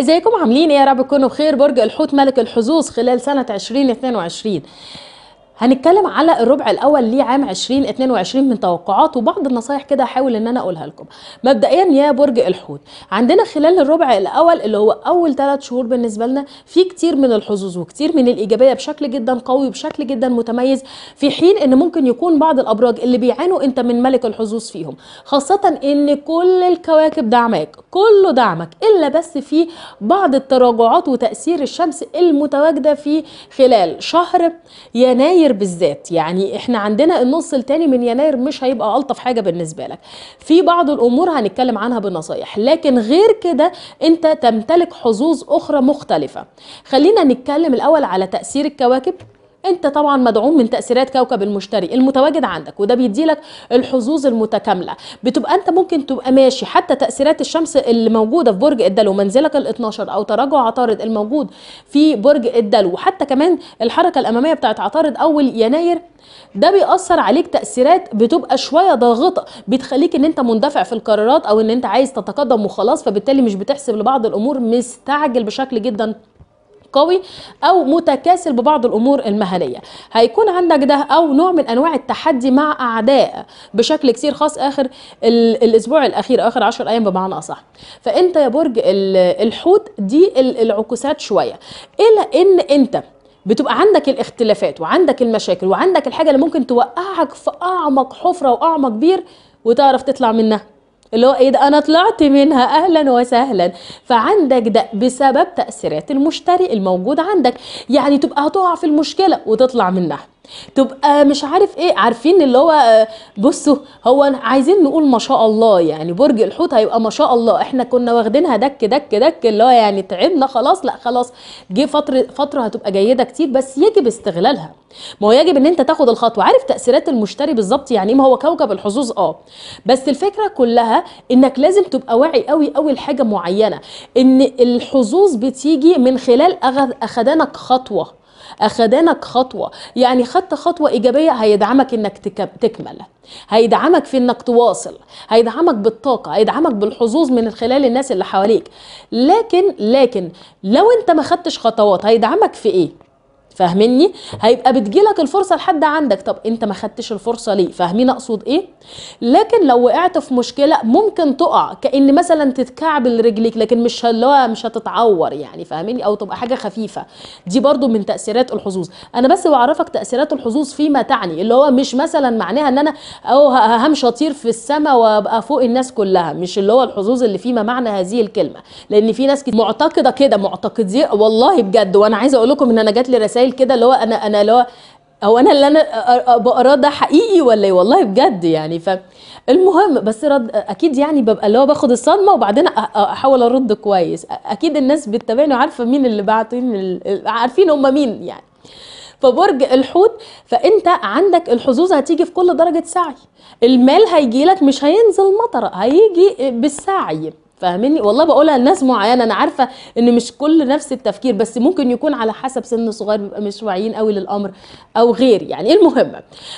ازيكم عاملين ايه يا رب تكونوا بخير برج الحوت ملك الحظوظ خلال سنه 2022 هنتكلم على الربع الاول لعام 2022 من توقعات وبعض النصايح كده هحاول ان انا اقولها لكم مبدئيا يا برج الحوت عندنا خلال الربع الاول اللي هو اول ثلاث شهور بالنسبه لنا في كتير من الحظوظ وكتير من الايجابيه بشكل جدا قوي وبشكل جدا متميز في حين ان ممكن يكون بعض الابراج اللي بيعانوا انت من ملك الحظوظ فيهم خاصه ان كل الكواكب دعماك كله دعمك الا بس في بعض التراجعات وتاثير الشمس المتواجده في خلال شهر يناير يناير بالذات يعني احنا عندنا النص التاني من يناير مش هيبقى الطف حاجه بالنسبه لك في بعض الامور هنتكلم عنها بالنصايح لكن غير كده انت تمتلك حظوظ اخرى مختلفه خلينا نتكلم الاول على تاثير الكواكب انت طبعا مدعوم من تاثيرات كوكب المشتري المتواجد عندك وده بيديلك الحظوظ المتكامله بتبقى انت ممكن تبقى ماشي حتى تاثيرات الشمس اللي موجوده في برج الدلو منزلك ال12 او تراجع عطارد الموجود في برج الدلو وحتى كمان الحركه الاماميه بتاعت عطارد اول يناير ده بيأثر عليك تأثيرات بتبقى شوية ضاغطة بتخليك ان انت مندفع في القرارات او ان انت عايز تتقدم وخلاص فبالتالي مش بتحسب لبعض الامور مستعجل بشكل جدا قوي او متكاسل ببعض الامور المهنيه هيكون عندك ده او نوع من انواع التحدي مع اعداء بشكل كثير خاص اخر الاسبوع الاخير اخر 10 ايام بمعنى اصح فانت يا برج الحوت دي العكوسات شويه الى ان انت بتبقى عندك الاختلافات وعندك المشاكل وعندك الحاجه اللي ممكن توقعك في اعمق حفره واعمق بير وتعرف تطلع منها اللي هو ايه ده انا طلعت منها اهلا وسهلا فعندك ده بسبب تاثيرات المشتري الموجود عندك يعني تبقى هتقع في المشكله وتطلع منها تبقى مش عارف ايه عارفين اللي هو آه، بصوا هو عايزين نقول ما شاء الله يعني برج الحوت هيبقى ما شاء الله احنا كنا واخدينها دك دك دك اللي هو يعني تعبنا خلاص لا خلاص جه فتره فتره هتبقى جيده كتير بس يجب استغلالها ما هو يجب ان انت تاخد الخطوه عارف تاثيرات المشتري بالظبط يعني ما هو كوكب الحظوظ اه بس الفكره كلها انك لازم تبقى واعي قوي قوي لحاجه معينه ان الحظوظ بتيجي من خلال اخذانك خطوه اخدانك خطوه يعني خدت خطوه ايجابيه هيدعمك انك تكمل هيدعمك في انك تواصل هيدعمك بالطاقه هيدعمك بالحظوظ من خلال الناس اللي حواليك لكن لكن لو انت ما خدتش خطوات هيدعمك في ايه فاهمني هيبقى بتجيلك الفرصه لحد عندك طب انت ما خدتش الفرصه ليه فاهمين اقصد ايه لكن لو وقعت في مشكله ممكن تقع كان مثلا تتكعبل رجليك لكن مش اللي هو مش هتتعور يعني فاهميني او تبقى حاجه خفيفه دي برضو من تاثيرات الحظوظ انا بس بعرفك تاثيرات الحظوظ فيما تعني اللي هو مش مثلا معناها ان انا او همشي اطير في السماء وابقى فوق الناس كلها مش اللي هو الحظوظ اللي فيما معنى هذه الكلمه لان في ناس معتقده كده معتقدين والله بجد وانا عايزه اقول لكم ان انا جات لي رسائل متخيل كده اللي هو انا انا اللي هو هو انا اللي انا بقراه ده حقيقي ولا ايه والله بجد يعني فالمهم بس رد اكيد يعني ببقى اللي هو باخد الصدمه وبعدين احاول ارد كويس اكيد الناس بتتابعني وعارفه مين اللي باعتين عارفين هم مين يعني فبرج الحوت فانت عندك الحظوظ هتيجي في كل درجه سعي المال هيجي لك مش هينزل مطر هيجي بالسعي فاهمني والله بقولها لناس معينه انا عارفه ان مش كل نفس التفكير بس ممكن يكون على حسب سن صغير بيبقى مش واعيين قوي للامر او غير يعني إيه المهم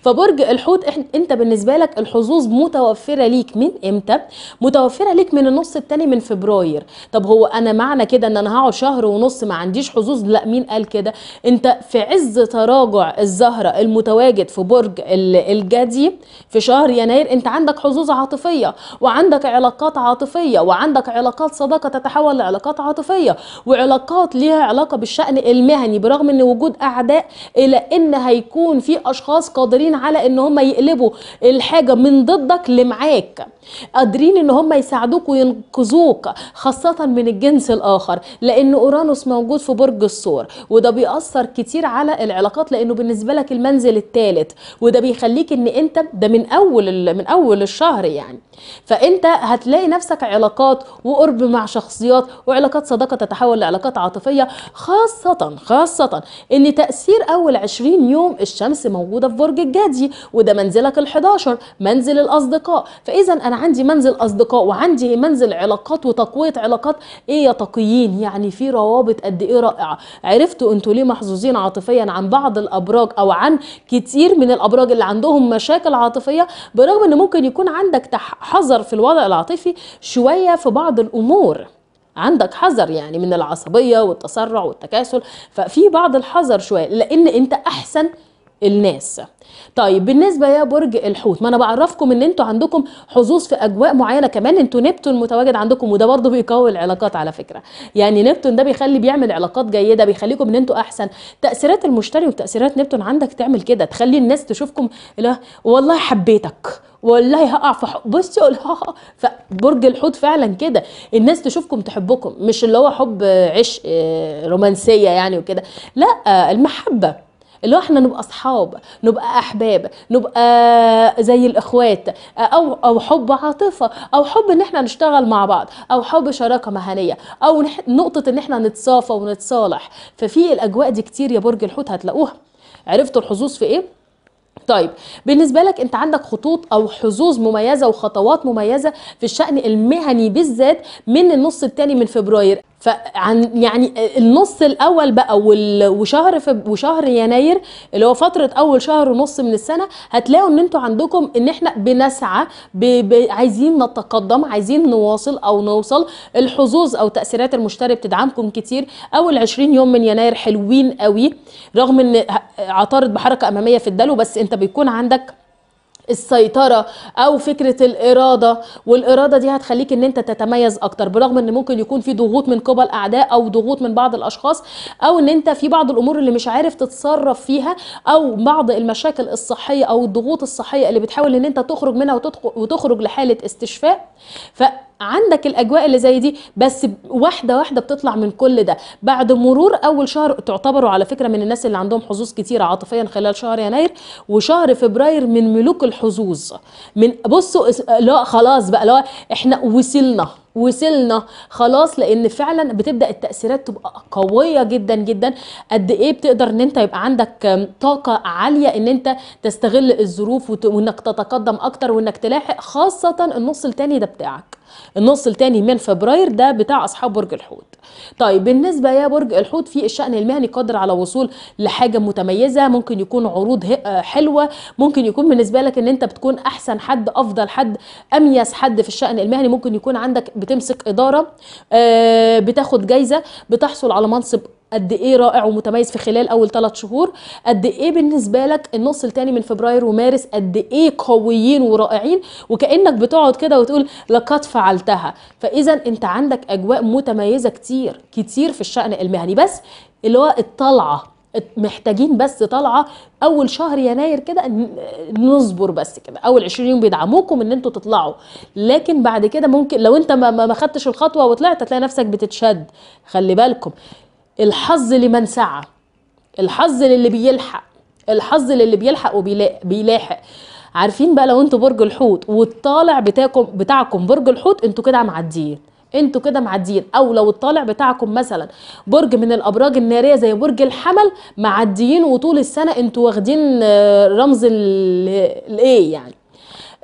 فبرج الحوت انت بالنسبه لك الحظوظ متوفره ليك من امتى متوفره ليك من النص الثاني من فبراير طب هو انا معنى كده ان انا هقعد شهر ونص ما عنديش حظوظ لا مين قال كده انت في عز تراجع الزهره المتواجد في برج الجدي في شهر يناير انت عندك حظوظ عاطفيه وعندك علاقات عاطفيه وعندك عندك علاقات صداقه تتحول لعلاقات عاطفيه وعلاقات ليها علاقه بالشان المهني برغم ان وجود اعداء الى ان هيكون في اشخاص قادرين على ان هم يقلبوا الحاجه من ضدك لمعاك قادرين ان هم يساعدوك وينقذوك خاصه من الجنس الاخر لان اورانوس موجود في برج الثور وده بيأثر كتير على العلاقات لانه بالنسبه لك المنزل الثالث وده بيخليك ان انت ده من اول من اول الشهر يعني فانت هتلاقي نفسك علاقات شخصيات وقرب مع شخصيات وعلاقات صداقة تتحول لعلاقات عاطفية خاصة خاصة ان تأثير اول 20 يوم الشمس موجودة في برج الجدي وده منزلك ال11 منزل الاصدقاء فاذا انا عندي منزل اصدقاء وعندي منزل علاقات وتقوية علاقات ايه يا تقيين يعني في روابط قد ايه رائعة عرفتوا انتوا ليه محظوظين عاطفيا عن بعض الابراج او عن كتير من الابراج اللي عندهم مشاكل عاطفية برغم ان ممكن يكون عندك حذر في الوضع العاطفي شوية ف في بعض الامور عندك حذر يعني من العصبيه والتسرع والتكاسل ففي بعض الحذر شويه لان انت احسن الناس طيب بالنسبة يا برج الحوت ما انا بعرفكم ان انتوا عندكم حظوظ في اجواء معينة كمان انتوا نبتون متواجد عندكم وده برضو بيقوي العلاقات على فكرة يعني نبتون ده بيخلي بيعمل علاقات جيدة بيخليكم ان انتوا احسن تأثيرات المشتري وتأثيرات نبتون عندك تعمل كده تخلي الناس تشوفكم والله حبيتك والله هقع في حب بصي فبرج الحوت فعلا كده الناس تشوفكم تحبكم مش اللي هو حب عشق آه، رومانسيه يعني وكده لا آه، المحبه اللي هو احنا نبقى اصحاب نبقى احباب نبقى زي الاخوات او او حب عاطفه او حب ان احنا نشتغل مع بعض او حب شراكه مهنيه او نقطه ان احنا نتصافى ونتصالح ففي الاجواء دي كتير يا برج الحوت هتلاقوها عرفتوا الحظوظ في ايه طيب بالنسبه لك انت عندك خطوط او حظوظ مميزه وخطوات مميزه في الشان المهني بالذات من النص الثاني من فبراير فعن يعني النص الاول بقى وشهر وشهر يناير اللي هو فتره اول شهر ونص من السنه هتلاقوا ان انتوا عندكم ان احنا بنسعى عايزين نتقدم عايزين نواصل او نوصل الحظوظ او تاثيرات المشتري بتدعمكم كتير اول 20 يوم من يناير حلوين قوي رغم ان عطارد بحركه اماميه في الدلو بس انت بيكون عندك السيطره او فكره الاراده والاراده دي هتخليك ان انت تتميز اكتر برغم ان ممكن يكون في ضغوط من قبل اعداء او ضغوط من بعض الاشخاص او ان انت في بعض الامور اللي مش عارف تتصرف فيها او بعض المشاكل الصحيه او الضغوط الصحيه اللي بتحاول ان انت تخرج منها وتخرج لحاله استشفاء ف عندك الاجواء اللي زي دي بس واحده واحده بتطلع من كل ده بعد مرور اول شهر تعتبروا على فكره من الناس اللي عندهم حظوظ كتيره عاطفيا خلال شهر يناير وشهر فبراير من ملوك الحظوظ من بصوا لا خلاص بقى لا احنا وصلنا وصلنا خلاص لان فعلا بتبدا التاثيرات تبقى قويه جدا جدا قد ايه بتقدر ان انت يبقى عندك طاقه عاليه ان انت تستغل الظروف وانك تتقدم اكتر وانك تلاحق خاصه النص الثاني ده بتاعك النص الثاني من فبراير ده بتاع اصحاب برج الحوت طيب بالنسبه يا برج الحوت في الشان المهني قادر على وصول لحاجه متميزه ممكن يكون عروض آه، حلوه ممكن يكون بالنسبه لك ان انت بتكون احسن حد افضل حد اميز حد في الشان المهني ممكن يكون عندك بتمسك اداره آه، بتاخد جايزه بتحصل على منصب قد ايه رائع ومتميز في خلال اول ثلاث شهور قد ايه بالنسبه لك النص الثاني من فبراير ومارس قد ايه قويين ورائعين وكانك بتقعد كده وتقول لقد فعلتها فاذا انت عندك اجواء متميزه كتير كتير في الشان المهني بس اللي هو الطلعه محتاجين بس طالعه اول شهر يناير كده نصبر بس كده اول 20 يوم بيدعموكم ان انتوا تطلعوا لكن بعد كده ممكن لو انت ما ما خدتش الخطوه وطلعت هتلاقي نفسك بتتشد خلي بالكم الحظ لمن سعى الحظ للي بيلحق الحظ للي بيلحق وبيلاحق عارفين بقى لو انتوا برج الحوت والطالع بتاعكم بتاعكم برج الحوت انتوا كده معديين انتوا كده معديين او لو الطالع بتاعكم مثلا برج من الابراج الناريه زي برج الحمل معديين وطول السنه انتوا واخدين آه، رمز الايه يعني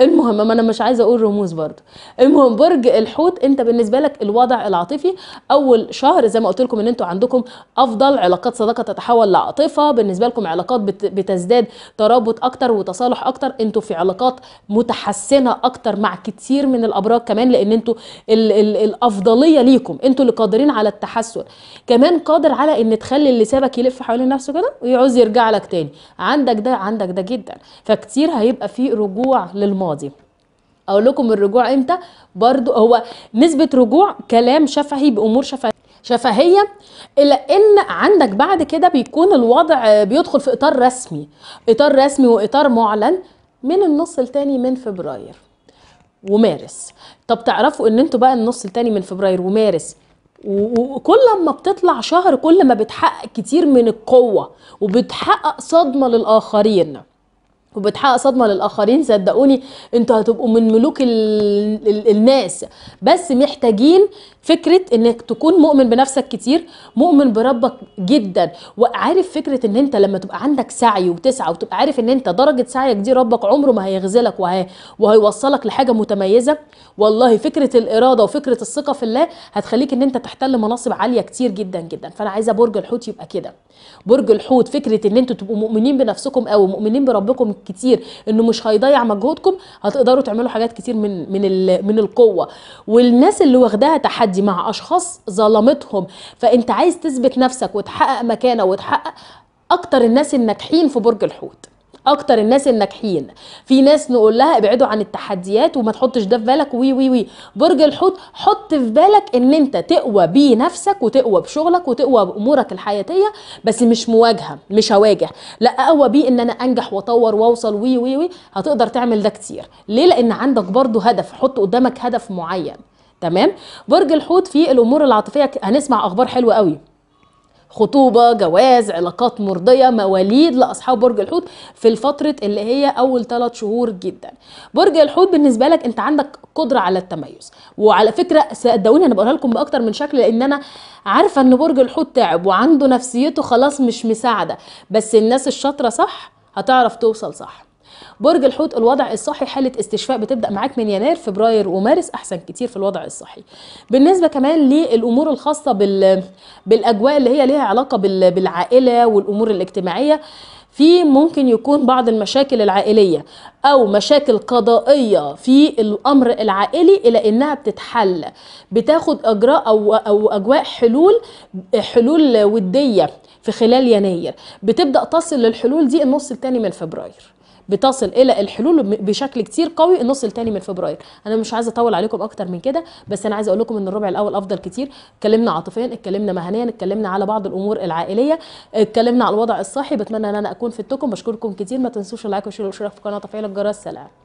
المهم ما انا مش عايزه اقول رموز برضو المهم برج الحوت انت بالنسبه لك الوضع العاطفي اول شهر زي ما قلت لكم ان انتوا عندكم افضل علاقات صداقه تتحول لعاطفه بالنسبه لكم علاقات بتزداد ترابط اكتر وتصالح اكتر انتوا في علاقات متحسنه اكتر مع كتير من الابراج كمان لان انتوا ال ال الافضليه ليكم انتوا اللي قادرين على التحسن كمان قادر على ان تخلي اللي سابك يلف حوالين نفسه كده ويعوز يرجع لك تاني عندك ده عندك ده جدا فكتير هيبقى في رجوع للم الماضي اقول لكم الرجوع امتى برضو هو نسبه رجوع كلام شفهي بامور شفهيه شفهية إلا إن عندك بعد كده بيكون الوضع بيدخل في إطار رسمي إطار رسمي وإطار معلن من النص التاني من فبراير ومارس طب تعرفوا ان انتوا بقى النص التاني من فبراير ومارس وكل ما بتطلع شهر كل ما بتحقق كتير من القوة وبتحقق صدمة للآخرين وبتحقق صدمه للاخرين صدقوني انتوا هتبقوا من ملوك الـ الـ الناس بس محتاجين فكره انك تكون مؤمن بنفسك كتير مؤمن بربك جدا وعارف فكره ان انت لما تبقى عندك سعي وتسعى وتبقى عارف ان انت درجه سعيك دي ربك عمره ما هيغزلك وهي... وهيوصلك لحاجه متميزه والله فكره الاراده وفكره الثقه في الله هتخليك ان انت تحتل مناصب عاليه كتير جدا جدا فانا عايزه برج الحوت يبقى كده برج الحوت فكره ان انتوا تبقوا مؤمنين بنفسكم او مؤمنين بربكم كتير انه مش هيضيع مجهودكم هتقدروا تعملوا حاجات كتير من من من القوه والناس اللي واخداها تحدي مع اشخاص ظلمتهم فانت عايز تثبت نفسك وتحقق مكانه وتحقق اكتر الناس الناجحين في برج الحوت اكتر الناس الناجحين في ناس نقول لها ابعدوا عن التحديات وما تحطش ده في بالك وي وي وي برج الحوت حط في بالك ان انت تقوى بنفسك وتقوى بشغلك وتقوى بامورك الحياتيه بس مش مواجهه مش هواجه لا اقوى بيه ان انا انجح واطور واوصل وي وي وي هتقدر تعمل ده كتير ليه لان عندك برضو هدف حط قدامك هدف معين تمام برج الحوت في الامور العاطفيه هنسمع اخبار حلوه قوي خطوبه جواز علاقات مرضيه مواليد لاصحاب برج الحوت في الفتره اللي هي اول ثلاث شهور جدا برج الحوت بالنسبه لك انت عندك قدره على التميز وعلى فكره صدقوني انا بقولها لكم باكتر من شكل لان انا عارفه ان برج الحوت تعب وعنده نفسيته خلاص مش مساعده بس الناس الشاطره صح هتعرف توصل صح برج الحوت الوضع الصحي حاله استشفاء بتبدا معاك من يناير فبراير ومارس احسن كتير في الوضع الصحي بالنسبه كمان للامور الخاصه بال بالاجواء اللي هي ليها علاقه بال... بالعائله والامور الاجتماعيه في ممكن يكون بعض المشاكل العائلية أو مشاكل قضائية في الأمر العائلي إلى إنها بتتحل بتاخد أجراء أو, أو أجواء حلول حلول ودية في خلال يناير بتبدأ تصل للحلول دي النص التاني من فبراير بتصل الى الحلول بشكل كتير قوي النص الثاني من فبراير انا مش عايزه اطول عليكم اكتر من كده بس انا عايزه اقول لكم ان الربع الاول افضل كتير اتكلمنا عاطفيا اتكلمنا مهنيا اتكلمنا على بعض الامور العائليه اتكلمنا على الوضع الصحي بتمنى ان انا اكون فدتكم بشكركم كتير ما تنسوش اللايك والشير والاشتراك في القناه وتفعيل الجرس سلام